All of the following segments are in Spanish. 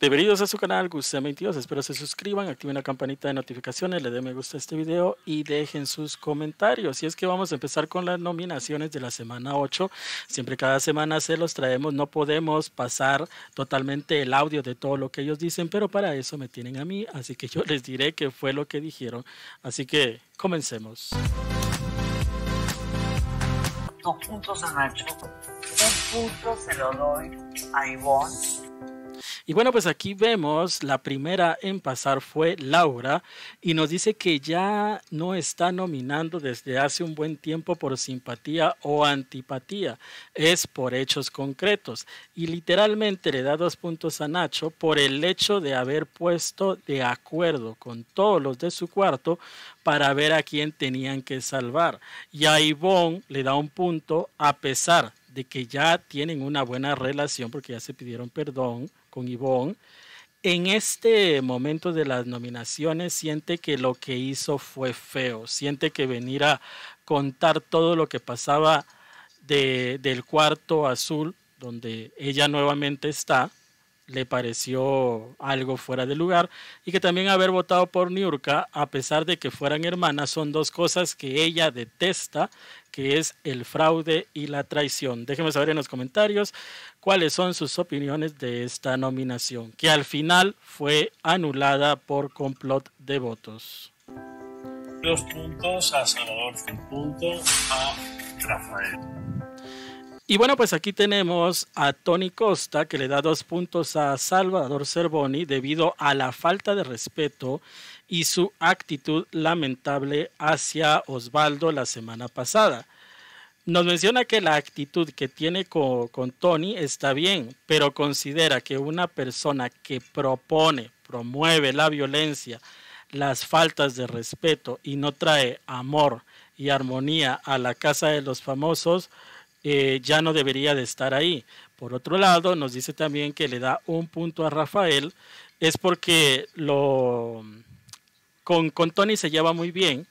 Bienvenidos a su canal Gustavo 22. Espero se suscriban, activen la campanita de notificaciones, le den me gusta a este video y dejen sus comentarios. Y es que vamos a empezar con las nominaciones de la semana 8. Siempre cada semana se los traemos. No podemos pasar totalmente el audio de todo lo que ellos dicen, pero para eso me tienen a mí. Así que yo les diré qué fue lo que dijeron. Así que comencemos. puntos a Nacho. Un punto se lo doy a y bueno, pues aquí vemos, la primera en pasar fue Laura y nos dice que ya no está nominando desde hace un buen tiempo por simpatía o antipatía, es por hechos concretos. Y literalmente le da dos puntos a Nacho por el hecho de haber puesto de acuerdo con todos los de su cuarto para ver a quién tenían que salvar. Y a Ivonne le da un punto a pesar de que ya tienen una buena relación porque ya se pidieron perdón, con Yvonne. en este momento de las nominaciones siente que lo que hizo fue feo, siente que venir a contar todo lo que pasaba del cuarto azul, donde ella nuevamente está, le pareció algo fuera de lugar y que también haber votado por Niurka, a pesar de que fueran hermanas, son dos cosas que ella detesta que es el fraude y la traición. Déjenme saber en los comentarios cuáles son sus opiniones de esta nominación, que al final fue anulada por complot de votos. Dos puntos a Salvador, un punto a Rafael. Y bueno, pues aquí tenemos a Tony Costa que le da dos puntos a Salvador Cervoni debido a la falta de respeto y su actitud lamentable hacia Osvaldo la semana pasada. Nos menciona que la actitud que tiene con, Tony está bien, pero considera que una persona que propone, promueve la violencia, las faltas de respeto y no trae amor y armonía a la casa de los famosos, eh, ya no debería de estar ahí. Por otro lado, nos dice también que le da un punto a Rafael, es porque lo, con, Tony se lleva muy bien,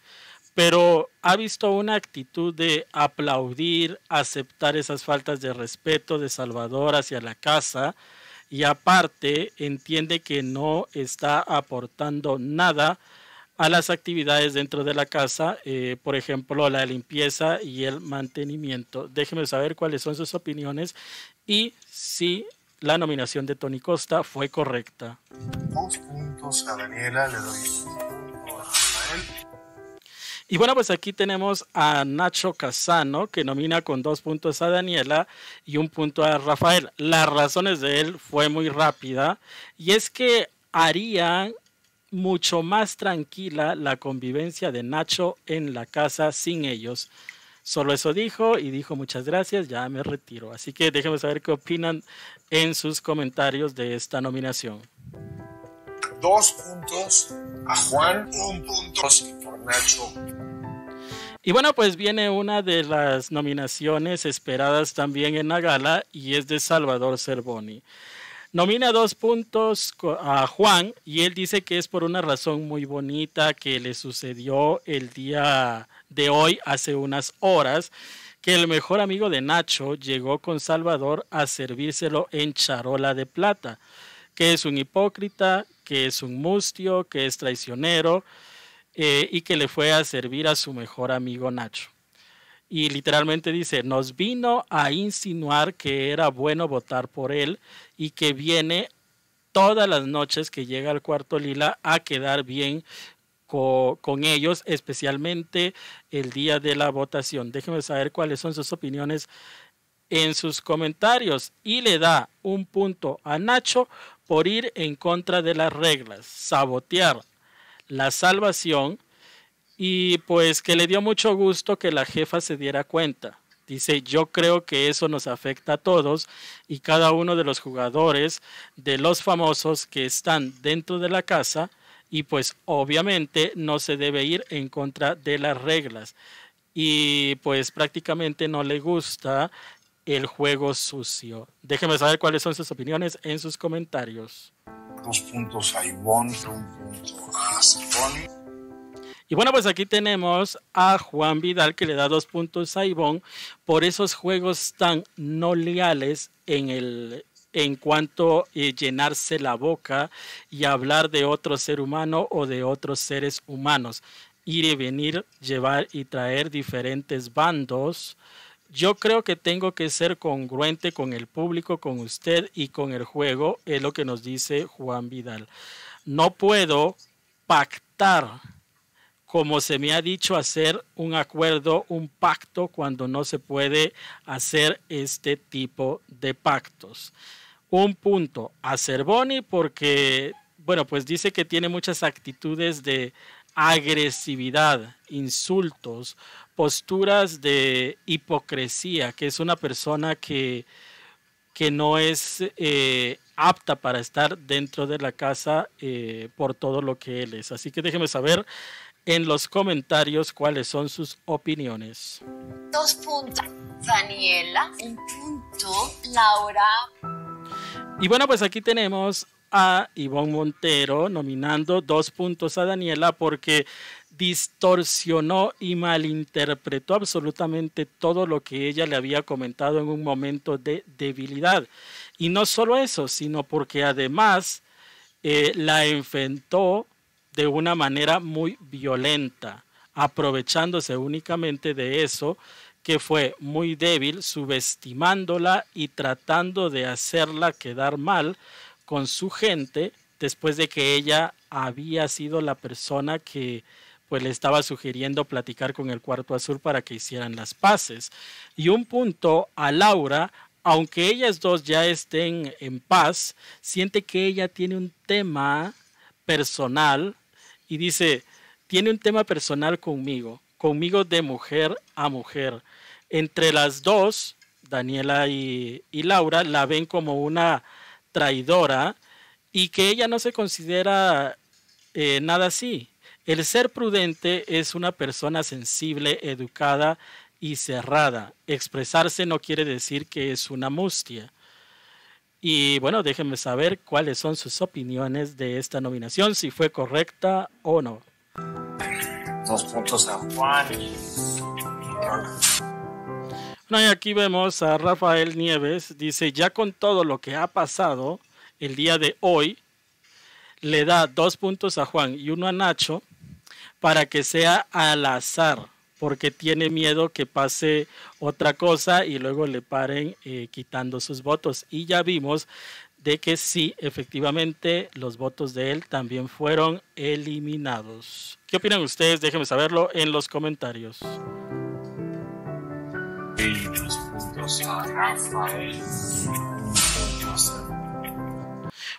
pero ha visto una actitud de aplaudir, aceptar esas faltas de respeto de Salvador hacia la casa y aparte entiende que no está aportando nada a las actividades dentro de la casa, eh, por ejemplo, la limpieza y el mantenimiento. Déjeme saber cuáles son sus opiniones y si la nominación de Tony Costa fue correcta. Dos puntos a Daniela, le doy y bueno, pues aquí tenemos a Nacho Casano, que nomina con dos puntos a Daniela y un punto a Rafael. Las razones de él fue muy rápida y es que harían mucho más tranquila la convivencia de Nacho en la casa sin ellos. Solo eso dijo y dijo muchas gracias, ya me retiro. Así que déjenme saber qué opinan en sus comentarios de esta nominación. Dos puntos a Juan, un punto Nacho. Y bueno, pues viene una de las nominaciones esperadas también en la gala y es de Salvador Cervoni. Nomina dos puntos a Juan y él dice que es por una razón muy bonita que le sucedió el día de hoy, hace unas horas, que el mejor amigo de Nacho llegó con Salvador a servírselo en charola de plata, que es un hipócrita, que es un mustio, que es traicionero eh, y que le fue a servir a su mejor amigo Nacho. Y literalmente dice, nos vino a insinuar que era bueno votar por él y que viene todas las noches que llega al cuarto Lila a quedar bien con ellos, especialmente el día de la votación. Déjenme saber cuáles son sus opiniones en sus comentarios y le da un punto a Nacho por ir en contra de las reglas, sabotear la salvación y pues que le dio mucho gusto que la jefa se diera cuenta. Dice, yo creo que eso nos afecta a todos y cada uno de los jugadores de los famosos que están dentro de la casa y pues obviamente no se debe ir en contra de las reglas. Y pues prácticamente no le gusta el juego sucio. Déjenme saber cuáles son sus opiniones en sus comentarios. Dos puntos a Y bueno, pues aquí tenemos a Juan Vidal que le da dos puntos a Ivonne por esos juegos tan no leales en el en cuanto a eh, llenarse la boca y hablar de otro ser humano o de otros seres humanos. Ir y venir, llevar y traer diferentes bandos, yo creo que tengo que ser congruente con el público, con usted y con el juego, es lo que nos dice Juan Vidal. No puedo pactar, como se me ha dicho, hacer un acuerdo, un pacto, cuando no se puede hacer este tipo de pactos. Un punto a Cervoni porque, bueno, pues dice que tiene muchas actitudes de agresividad, insultos, posturas de hipocresía, que es una persona que, que no es eh, apta para estar dentro de la casa eh, por todo lo que él es. Así que déjeme saber en los comentarios cuáles son sus opiniones. Dos puntos. Daniela, un punto. Laura. Y bueno, pues aquí tenemos a Ivonne Montero, nominando dos puntos a Daniela porque distorsionó y malinterpretó absolutamente todo lo que ella le había comentado en un momento de debilidad. Y no solo eso, sino porque además eh, la enfrentó de una manera muy violenta, aprovechándose únicamente de eso que fue muy débil, subestimándola y tratando de hacerla quedar mal con su gente después de que ella había sido la persona que pues le estaba sugiriendo platicar con el cuarto azul para que hicieran las paces. Y un punto a Laura, aunque ellas dos ya estén en paz, siente que ella tiene un tema personal y dice, tiene un tema personal conmigo, conmigo de mujer a mujer. Entre las dos, Daniela y Laura la ven como una traidora y que ella no se considera eh, nada así. El ser prudente es una persona sensible, educada y cerrada. Expresarse no quiere decir que es una mustia. Y bueno, déjenme saber cuáles son sus opiniones de esta nominación, si fue correcta o no. Dos puntos a Juan y aquí vemos a Rafael Nieves, dice, ya con todo lo que ha pasado el día de hoy, le da dos puntos a Juan y uno a Nacho para que sea al azar, porque tiene miedo que pase otra cosa y luego le paren eh, quitando sus votos. Y ya vimos de que sí, efectivamente, los votos de él también fueron eliminados. ¿Qué opinan ustedes? Déjenme saberlo en los comentarios.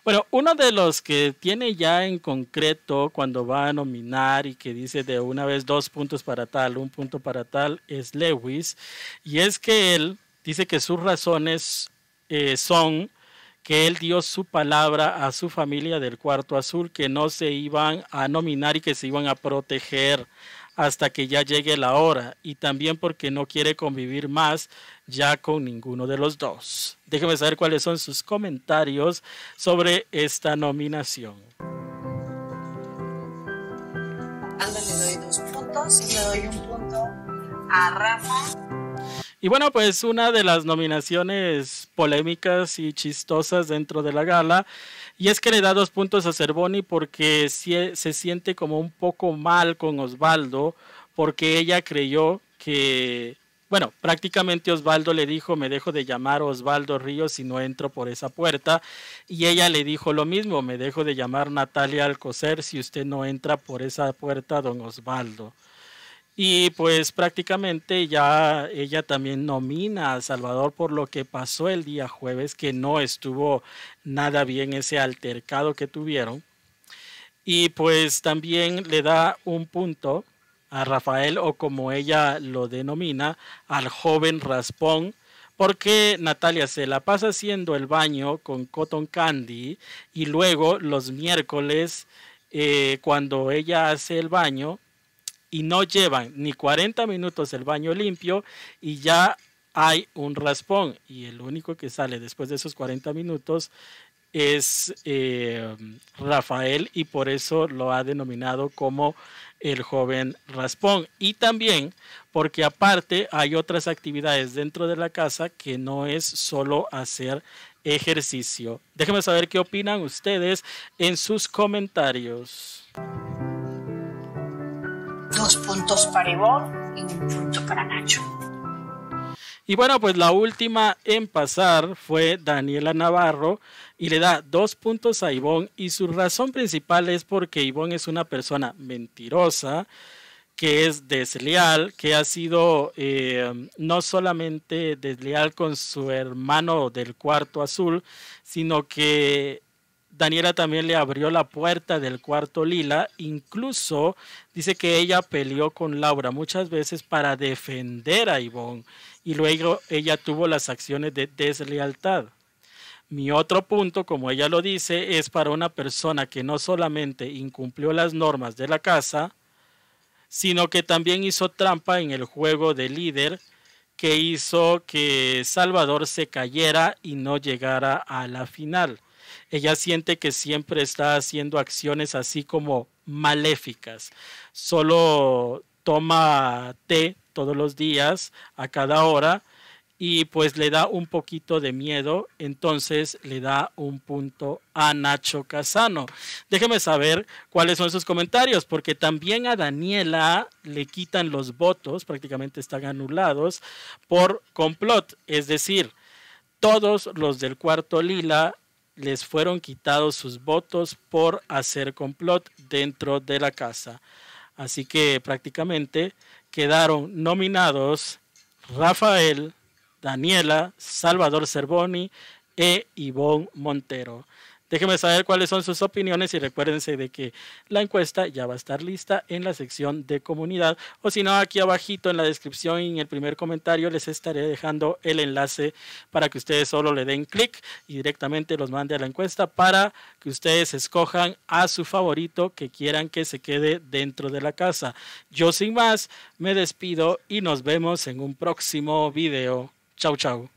Bueno, uno de los que tiene ya en concreto cuando va a nominar y que dice de una vez dos puntos para tal, un punto para tal, es Lewis. Y es que él dice que sus razones eh, son que él dio su palabra a su familia del cuarto azul, que no se iban a nominar y que se iban a proteger hasta que ya llegue la hora y también porque no quiere convivir más ya con ninguno de los dos. déjeme saber cuáles son sus comentarios sobre esta nominación. le dos puntos, le doy un punto a Rafa y bueno, pues una de las nominaciones polémicas y chistosas dentro de la gala, y es que le da dos puntos a Cervoni porque se, siente como un poco mal con Osvaldo, porque ella creyó que, bueno, prácticamente Osvaldo le dijo, me dejo de llamar Osvaldo Ríos si no entro por esa puerta, y ella le dijo lo mismo, me dejo de llamar Natalia Alcocer si usted no entra por esa puerta, don Osvaldo. Y pues prácticamente ya ella también nomina a Salvador por lo que pasó el día jueves, que no estuvo nada bien ese altercado que tuvieron. Y pues también le da un punto a Rafael o como ella lo denomina, al joven raspón, porque Natalia se la pasa haciendo el baño con Cotton Candy y luego los miércoles, eh, cuando ella hace el baño, y no llevan ni 40 minutos el baño limpio y ya hay un raspón y el único que sale después de esos 40 minutos es eh, Rafael y por eso lo ha denominado como el joven raspón. Y también porque aparte hay otras actividades dentro de la casa que no es solo hacer ejercicio. Déjenme saber qué opinan ustedes en sus comentarios puntos para Ivonne y un punto para Nacho. Y bueno, pues la última en pasar fue Daniela Navarro y le da dos puntos a Ivonne y su razón principal es porque Ivonne es una persona mentirosa, que es desleal, que ha sido eh, no solamente desleal con su hermano del cuarto azul, sino que Daniela también le abrió la puerta del cuarto Lila, incluso dice que ella peleó con Laura muchas veces para defender a Ivonne y luego ella tuvo las acciones de deslealtad. Mi otro punto, como ella lo dice, es para una persona que no solamente incumplió las normas de la casa, sino que también hizo trampa en el juego de líder que hizo que Salvador se cayera y no llegara a la final ella siente que siempre está haciendo acciones así como maléficas. Solo toma té todos los días, a cada hora, y pues le da un poquito de miedo, entonces le da un punto a Nacho Casano. Déjeme saber cuáles son sus comentarios, porque también a Daniela le quitan los votos, prácticamente están anulados, por complot, es decir, todos los del cuarto lila les fueron quitados sus votos por hacer complot dentro de la casa. Así que prácticamente quedaron nominados Rafael, Daniela, Salvador Cervoni e Ivonne Montero. Déjenme saber cuáles son sus opiniones y recuérdense de que la encuesta ya va a estar lista en la sección de comunidad o si no aquí abajito en la descripción y en el primer comentario les estaré dejando el enlace para que ustedes solo le den clic y directamente los mande a la encuesta para que ustedes escojan a su favorito que quieran que se quede dentro de la casa. Yo sin más me despido y nos vemos en un próximo video. Chau, chau.